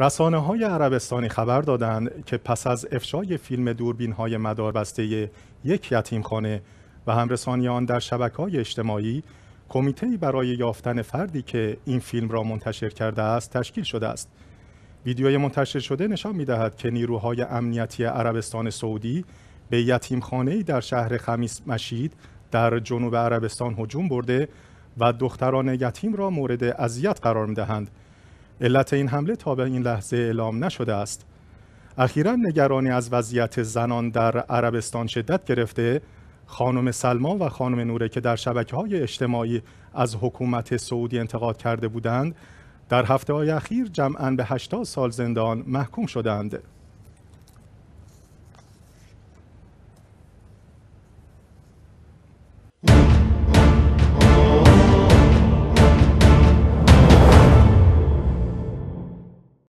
رسانه های عربستانی خبر دادند که پس از افشای فیلم دوربین های مداربسته یک خانه و همرسانی آن در شبکه های اجتماعی کمیته برای یافتن فردی که این فیلم را منتشر کرده است تشکیل شده است ویدیوی منتشر شده نشان می که نیروهای امنیتی عربستان سعودی به یتیم‌خانه‌ای در شهر خمیس مشید در جنوب عربستان هجوم برده و دختران یتیم را مورد اذیت قرار می دهند. علت این حمله تا به این لحظه اعلام نشده است اخیرا نگرانی از وضعیت زنان در عربستان شدت گرفته خانم سلما و خانم نوره که در شبکه های اجتماعی از حکومت سعودی انتقاد کرده بودند در هفته های اخیر جمعاً به 80 سال زندان محکوم شدند